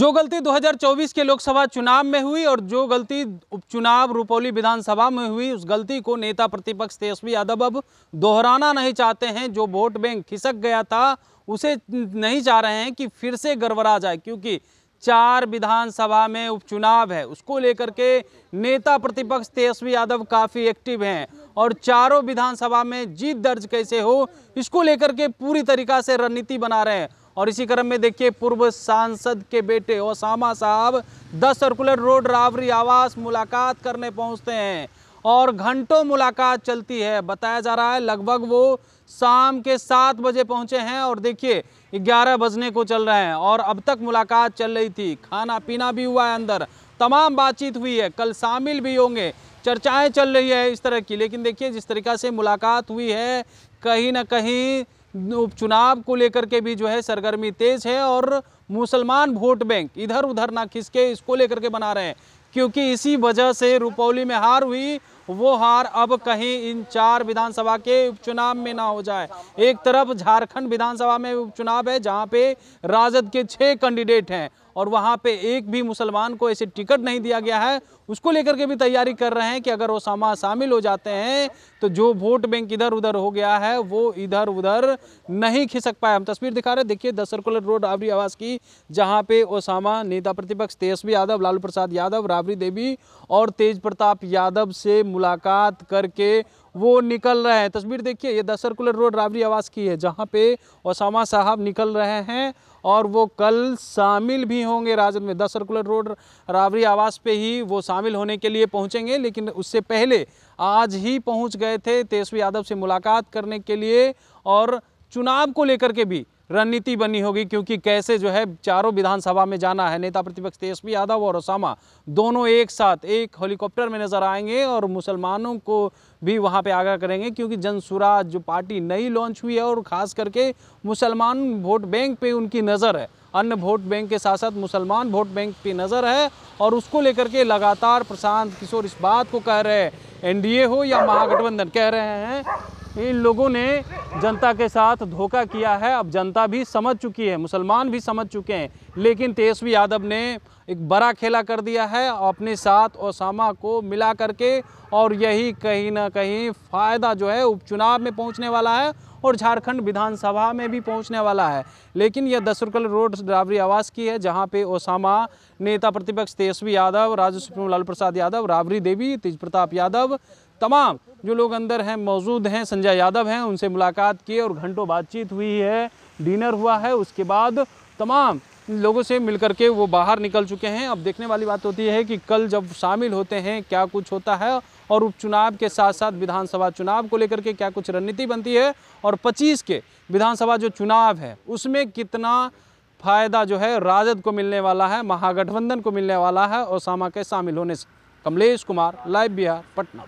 जो गलती 2024 के लोकसभा चुनाव में हुई और जो गलती उपचुनाव रुपौली विधानसभा में हुई उस गलती को नेता प्रतिपक्ष तेजस्वी यादव अब दोहराना नहीं चाहते हैं जो वोट बैंक खिसक गया था उसे नहीं चाह रहे हैं कि फिर से गड़बड़ा जाए क्योंकि चार विधानसभा में उपचुनाव है उसको लेकर के नेता प्रतिपक्ष तेजस्वी यादव काफ़ी एक्टिव हैं और चारों विधानसभा में जीत दर्ज कैसे हो इसको लेकर के पूरी तरीका से रणनीति बना रहे हैं और इसी क्रम में देखिए पूर्व सांसद के बेटे ओसामा साहब द सर्कुलर रोड रावरी आवास मुलाकात करने पहुंचते हैं और घंटों मुलाकात चलती है बताया जा रहा है लगभग वो शाम के सात बजे पहुंचे हैं और देखिए ग्यारह बजने को चल रहे हैं और अब तक मुलाकात चल रही थी खाना पीना भी हुआ है अंदर तमाम बातचीत हुई है कल शामिल भी होंगे चर्चाएं चल रही है इस तरह की लेकिन देखिए जिस तरीका से मुलाकात हुई है कहीं ना कहीं उपचुनाव को लेकर के भी जो है सरगर्मी तेज है और मुसलमान वोट बैंक इधर उधर ना खिसके इसको लेकर के बना रहे हैं क्योंकि इसी वजह से रुपौली में हार हुई वो हार अब कहीं इन चार विधानसभा के उपचुनाव में ना हो जाए एक तरफ झारखंड विधानसभा में उपचुनाव है जहां पे राजद के छः कैंडिडेट हैं और वहाँ पे एक भी मुसलमान को ऐसे टिकट नहीं दिया गया है उसको लेकर के भी तैयारी कर रहे हैं कि अगर ओसामा शामिल हो जाते हैं तो जो वोट बैंक इधर उधर हो गया है वो इधर उधर नहीं खिसक पाए हम तस्वीर दिखा रहे देखिए दस सर्कुलर रोड राबरी आवास की जहाँ पे ओसामा नेता प्रतिपक्ष तेजस्वी यादव लालू प्रसाद यादव राबरी देवी और तेज प्रताप यादव से मुलाकात करके वो निकल रहे हैं तस्वीर देखिए ये द सर्कुलर रोड राबरी आवास की है जहाँ पे ओसामा साहब निकल रहे हैं और वो कल शामिल भी होंगे राजद में द सर्कुलर रोड राबरी आवास पे ही वो शामिल होने के लिए पहुँचेंगे लेकिन उससे पहले आज ही पहुँच गए थे तेजस्वी यादव से मुलाकात करने के लिए और चुनाव को लेकर के भी रणनीति बनी होगी क्योंकि कैसे जो है चारों विधानसभा में जाना है नेता प्रतिपक्ष तेजस्वी यादव और ओसामा दोनों एक साथ एक हेलीकॉप्टर में नजर आएंगे और मुसलमानों को भी वहाँ पे आगाह करेंगे क्योंकि जनसुराज जो पार्टी नई लॉन्च हुई है और ख़ास करके मुसलमान वोट बैंक पे उनकी नज़र है अन्य वोट बैंक के साथ साथ मुसलमान वोट बैंक पर नज़र है और उसको लेकर के लगातार प्रशांत किशोर इस बात को कह रहे हैं एन हो या महागठबंधन कह रहे हैं इन लोगों ने जनता के साथ धोखा किया है अब जनता भी समझ चुकी है मुसलमान भी समझ चुके हैं लेकिन तेजस्वी यादव ने एक बड़ा खेला कर दिया है अपने साथ ओसामा को मिला करके और यही कहीं ना कहीं फ़ायदा जो है उपचुनाव में पहुंचने वाला है और झारखंड विधानसभा में भी पहुंचने वाला है लेकिन यह दसुरकल रोड राबरी आवास की है जहां पे ओसामा नेता प्रतिपक्ष तेजस्वी यादव राजस्व लाल लालू प्रसाद यादव राबरी देवी तेज प्रताप यादव तमाम जो लोग अंदर हैं मौजूद हैं संजय यादव हैं उनसे मुलाकात मुलाकात की और घंटों बातचीत हुई है डिनर हुआ है उसके बाद तमाम लोगों से मिलकर के वो बाहर निकल चुके हैं अब देखने वाली बात होती है कि कल जब शामिल होते हैं क्या कुछ होता है और उपचुनाव के साथ साथ विधानसभा चुनाव को लेकर के क्या कुछ रणनीति बनती है और 25 के विधानसभा जो चुनाव है उसमें कितना फायदा जो है राजद को मिलने वाला है महागठबंधन को मिलने वाला है और सामा के शामिल होने से कमलेश कुमार लाइव बिहार पटना